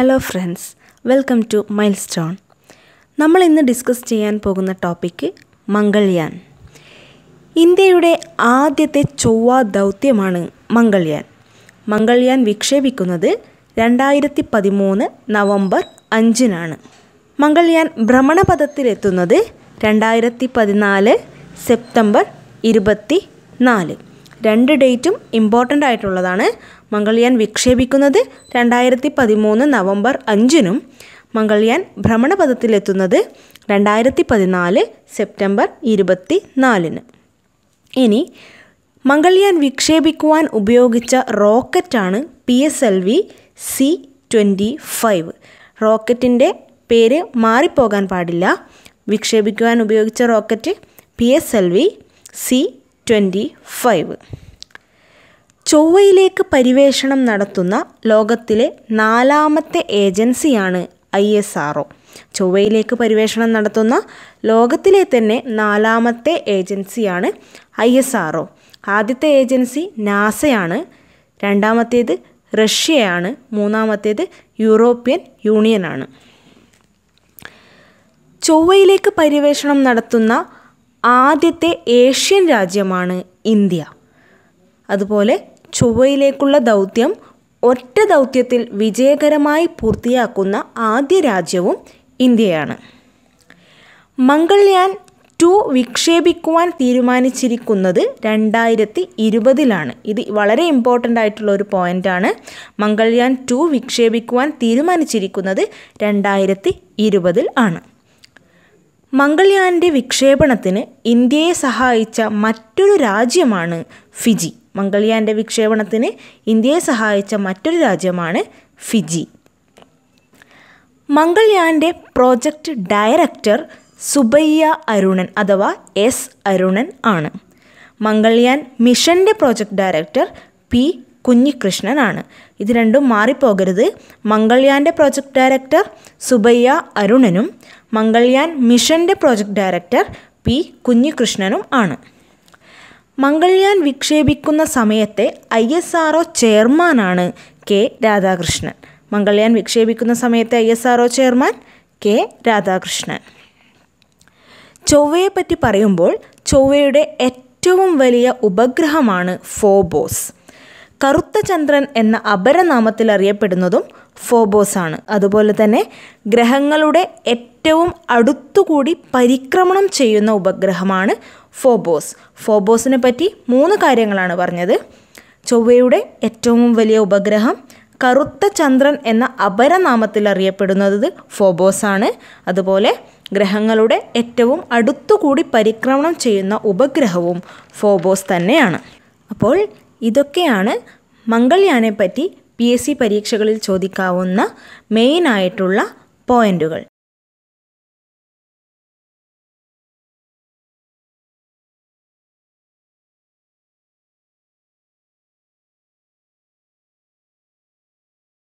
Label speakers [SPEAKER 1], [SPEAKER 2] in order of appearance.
[SPEAKER 1] hello friends welcome to milestone നമ്മൾ ഇന്ന് discuss ചെയ്യാൻ പോകുന്ന ടോപ്പിക്ക് മംഗൾയാൻ ഇന്ത്യയുടെ ആദ്യത്തെ ചൊവ്വ ദൗത്യമാണ് മംഗൾയാൻ മംഗൾയാൻ വിക്ഷേപിക്കുന്നത് രണ്ടായിരത്തി പതിമൂന്ന് നവംബർ അഞ്ചിനാണ് മംഗൾയാൻ ഭ്രമണപഥത്തിലെത്തുന്നത് രണ്ടായിരത്തി പതിനാല് സെപ്റ്റംബർ ഇരുപത്തി നാല് രണ്ട് ഡേറ്റും ഇമ്പോർട്ടൻ്റ് ആയിട്ടുള്ളതാണ് മംഗൾയാൻ വിക്ഷേപിക്കുന്നത് രണ്ടായിരത്തി പതിമൂന്ന് നവംബർ അഞ്ചിനും മംഗൾയാൻ ഭ്രമണപഥത്തിലെത്തുന്നത് രണ്ടായിരത്തി പതിനാല് സെപ്റ്റംബർ ഇരുപത്തി നാലിന് ഇനി മംഗൾയാൻ വിക്ഷേപിക്കുവാൻ ഉപയോഗിച്ച റോക്കറ്റാണ് P S L V C twenty five റോക്കറ്റിൻ്റെ പേര് മാറിപ്പോകാൻ പാടില്ല വിക്ഷേപിക്കുവാൻ ഉപയോഗിച്ച rocket P S L V C twenty five ചൊവ്വയിലേക്ക് പരിവേഷണം നടത്തുന്ന ലോകത്തിലെ നാലാമത്തെ ഏജൻസിയാണ് ഐ എസ് ആർ ഒ ചൊവ്വയിലേക്ക് പരിവേഷണം നടത്തുന്ന ലോകത്തിലെ തന്നെ നാലാമത്തെ ഏജൻസിയാണ് ഐ എസ് ആർ ഒ ആദ്യത്തെ ഏജൻസി നാസയാണ് രണ്ടാമത്തേത് റഷ്യയാണ് മൂന്നാമത്തേത് യൂറോപ്യൻ യൂണിയനാണ് ചൊവ്വയിലേക്ക് പരിവേഷണം നടത്തുന്ന ആദ്യത്തെ ഏഷ്യൻ രാജ്യമാണ് ഇന്ത്യ അതുപോലെ ചൊവ്വയിലേക്കുള്ള ദൗത്യം ഒറ്റ ദൗത്യത്തിൽ വിജയകരമായി പൂർത്തിയാക്കുന്ന ആദ്യ രാജ്യവും ഇന്ത്യയാണ് മംഗൾയാൻ ടു വിക്ഷേപിക്കുവാൻ തീരുമാനിച്ചിരിക്കുന്നത് രണ്ടായിരത്തി ഇരുപതിലാണ് ഇത് വളരെ ഇമ്പോർട്ടൻ്റ് ആയിട്ടുള്ള ഒരു പോയിൻ്റാണ് മംഗൾയാൻ ടു വിക്ഷേപിക്കുവാൻ തീരുമാനിച്ചിരിക്കുന്നത് രണ്ടായിരത്തി ഇരുപതിൽ ആണ് മംഗൾയാൻ്റെ വിക്ഷേപണത്തിന് ഇന്ത്യയെ സഹായിച്ച മറ്റൊരു രാജ്യമാണ് ഫിജി മംഗൾയാൻ്റെ വിക്ഷേപണത്തിന് ഇന്ത്യയെ സഹായിച്ച മറ്റൊരു രാജ്യമാണ് ഫിജി മംഗൾയാൻ്റെ പ്രോജക്റ്റ് ഡയറക്ടർ സുബയ്യ അരുണൻ അഥവാ എസ് അരുണൻ ആണ് മംഗൾയാൻ മിഷൻ്റെ പ്രോജക്റ്റ് ഡയറക്ടർ പി കുഞ്ഞികൃഷ്ണനാണ് ഇത് രണ്ടും മാറിപ്പോകരുത് മംഗൾയാൻ്റെ പ്രോജക്റ്റ് ഡയറക്ടർ സുബയ്യ അരുണനും മംഗൾയാൻ മിഷന്റെ പ്രോജക്റ്റ് ഡയറക്ടർ പി കുഞ്ഞികൃഷ്ണനും ആണ് മംഗൾയാൻ വിക്ഷേപിക്കുന്ന സമയത്തെ ഐ എസ് ആർ ഒ ചെയർമാനാണ് കെ രാധാകൃഷ്ണൻ മംഗൾയാൻ വിക്ഷേപിക്കുന്ന സമയത്തെ I S R O chairman K Radhakrishnan ചൊവ്വയെ പറ്റി പറയുമ്പോൾ ചൊവ്വയുടെ ഏറ്റവും വലിയ ഉപഗ്രഹമാണ് ഫോബോസ് കറുത്ത ചന്ദ്രൻ എന്ന അപരനാമത്തിൽ അറിയപ്പെടുന്നതും ഫോബോസ് ആണ് അതുപോലെ തന്നെ ഗ്രഹങ്ങളുടെ ഏറ്റവും അടുത്തുകൂടി പരിക്രമണം ചെയ്യുന്ന ഉപഗ്രഹമാണ് ഫോബോസ് ഫോബോസിനെ പറ്റി മൂന്ന് കാര്യങ്ങളാണ് പറഞ്ഞത് ചൊവ്വയുടെ ഏറ്റവും വലിയ ഉപഗ്രഹം കറുത്ത ചന്ദ്രൻ എന്ന അപരനാമത്തിൽ അറിയപ്പെടുന്നത് ഫോബോസാണ് അതുപോലെ ഗ്രഹങ്ങളുടെ ഏറ്റവും അടുത്തുകൂടി പരിക്രമണം ചെയ്യുന്ന ഉപഗ്രഹവും ഫോബോസ് തന്നെയാണ് അപ്പോൾ ഇതൊക്കെയാണ് മംഗൾയാനെ പറ്റി പി എസ് സി പരീക്ഷകളിൽ ചോദിക്കാവുന്ന മെയിൻ ആയിട്ടുള്ള പോയിന്റുകൾ